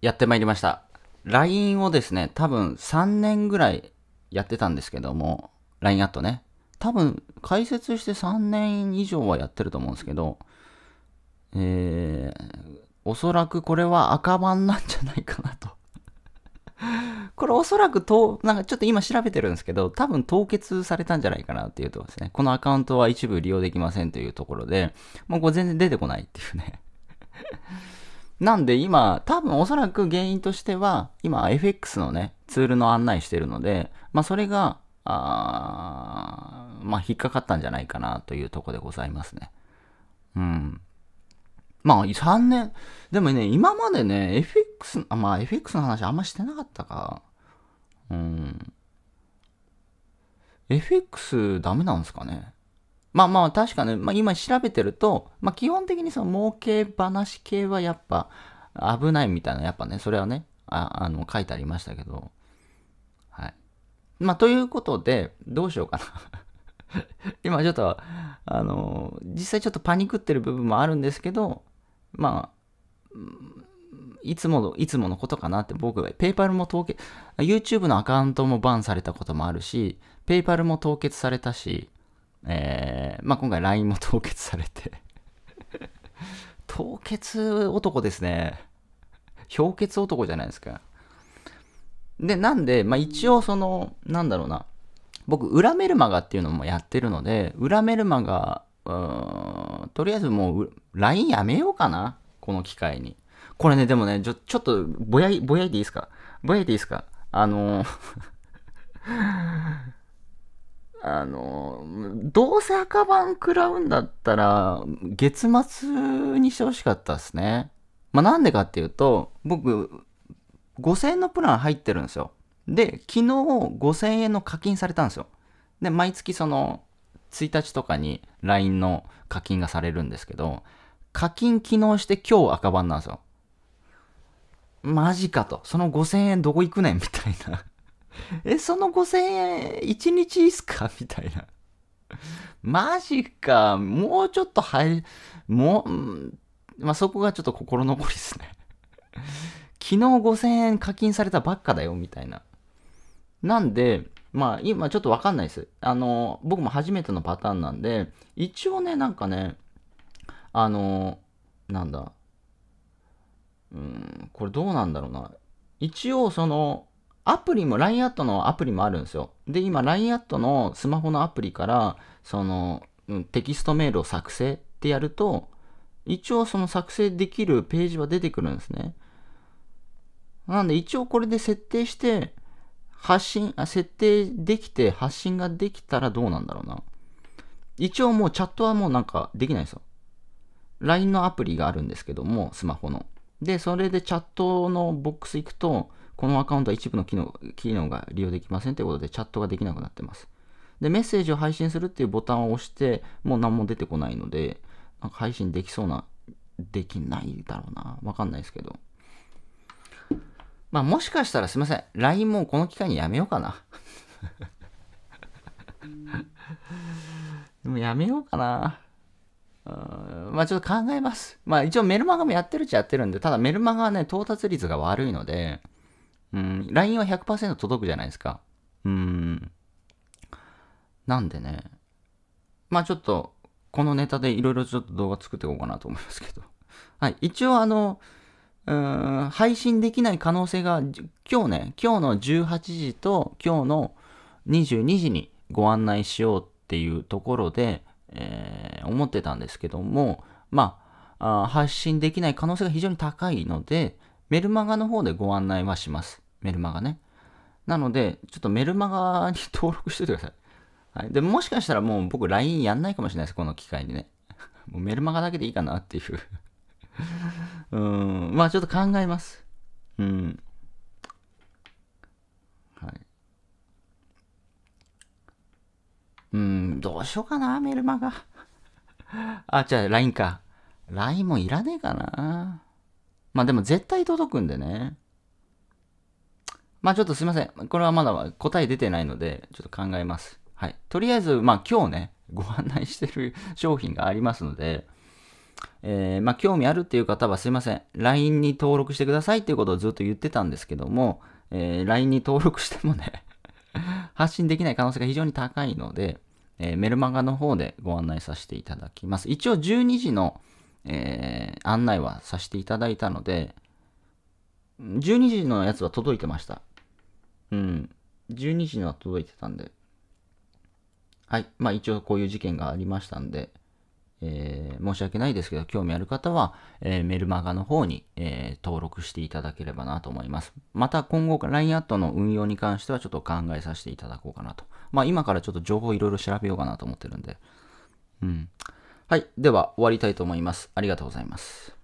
やってまいりました。LINE をですね、多分3年ぐらいやってたんですけども、LINE アットね。多分、解説して3年以上はやってると思うんですけど、えー、おそらくこれは赤版なんじゃないかなと これおそらくと、なんかちょっと今調べてるんですけど、多分凍結されたんじゃないかなっていうとですね、このアカウントは一部利用できませんというところで、もうこれ全然出てこないっていうねなんで今、多分おそらく原因としては、今 FX のね、ツールの案内してるので、まあそれが、あまあ引っかかったんじゃないかなというとこでございますね。うん。まあ3年、でもね、今までね、FX、まあ FX の話あんましてなかったか。うん。FX ダメなんですかねまあまあ確かね、まあ、今調べてると、まあ、基本的にその儲け話系はやっぱ危ないみたいな、やっぱね、それはね、ああの書いてありましたけど。はい。まあということで、どうしようかな 今ちょっと、あの、実際ちょっとパニクってる部分もあるんですけど、まあ、いつもの、いつものことかなって僕、ペイパルも凍結、YouTube のアカウントもバンされたこともあるし、ペイパルも凍結されたし、えー、まあ、今回 LINE も凍結されて 凍結男ですね。氷結男じゃないですか。で、なんで、まあ、一応その、なんだろうな。僕、裏メルマガっていうのもやってるので、裏メルマガ、とりあえずもう、LINE やめようかな。この機会に。これね、でもね、ちょ、ちょっと、ぼやい、ぼやいていいですかぼやいていいですかあのーあの、どうせ赤版食らうんだったら、月末にしてほしかったですね。まあ、なんでかっていうと、僕、5000円のプラン入ってるんですよ。で、昨日5000円の課金されたんですよ。で、毎月その、1日とかに LINE の課金がされるんですけど、課金機能して今日赤版なんですよ。マジかと。その5000円どこ行くねんみたいなえ、その5000円、1日いいっすかみたいな。マジか。もうちょっと入、もう、まあ、そこがちょっと心残りですね。昨日5000円課金されたばっかだよ、みたいな。なんで、まあ、今ちょっとわかんないです。あの、僕も初めてのパターンなんで、一応ね、なんかね、あの、なんだ、うん、これどうなんだろうな。一応、その、アプリも、LINE アットのアプリもあるんですよ。で、今、LINE アットのスマホのアプリから、その、テキストメールを作成ってやると、一応その作成できるページは出てくるんですね。なんで一応これで設定して、発信、あ設定できて発信ができたらどうなんだろうな。一応もうチャットはもうなんかできないですよ。LINE のアプリがあるんですけども、スマホの。で、それでチャットのボックス行くと、このアカウントは一部の機能機能が利用できませんということでチャットができなくなってます。で、メッセージを配信するっていうボタンを押して、もう何も出てこないので、なんか配信できそうな、できないだろうな。わかんないですけど。まあもしかしたらすいません。LINE もこの機会にやめようかな。でもやめようかな。まあちょっと考えます。まあ一応メルマガもやってるっちゃやってるんで、ただメルマガはね、到達率が悪いので、うん、LINE は100%届くじゃないですか。うん。なんでね、まあちょっと、このネタでいろいろちょっと動画作っていこうかなと思いますけど。はい。一応あの、うーん、配信できない可能性が、今日ね、今日の18時と今日の22時にご案内しようっていうところで、えー、思ってたんですけども、まあ、あ発信できない可能性が非常に高いので、メルマガの方でご案内はします。メルマガね。なので、ちょっとメルマガに登録しておいてください。はい、でもしかしたらもう僕 LINE やんないかもしれないです、この機会にね。もうメルマガだけでいいかなっていう うん、まあちょっと考えます。うん。はい。うん、どうしようかな、メルマガ。あ、じゃあ LINE か。LINE もいらねえかな。まあでも絶対届くんでね。まあちょっとすいません。これはまだ答え出てないので、ちょっと考えます。はい。とりあえず、まあ今日ね、ご案内してる商品がありますので、えー、まあ興味あるっていう方はすいません。LINE に登録してくださいっていうことをずっと言ってたんですけども、えー、LINE に登録してもね 発信できない可能性が非常に高いので、えー、メルマガの方でご案内させていただきます。一応12時の、えー、案内はさせていただいたので、12時のやつは届いてました。うん。12時には届いてたんで。はい。まあ一応こういう事件がありましたんで、えー、申し訳ないですけど、興味ある方は、えー、メルマガの方に、えー、登録していただければなと思います。また今後、LINE アットの運用に関してはちょっと考えさせていただこうかなと。まあ今からちょっと情報いろいろ調べようかなと思ってるんで。うん。はい。では終わりたいと思います。ありがとうございます。